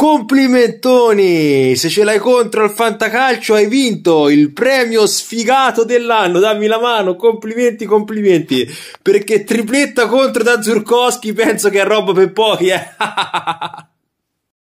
Complimentoni! Se ce l'hai contro al Fantacalcio hai vinto il premio sfigato dell'anno. Dammi la mano, complimenti, complimenti. Perché tripletta contro Dazurkowski penso che è roba per pochi, eh.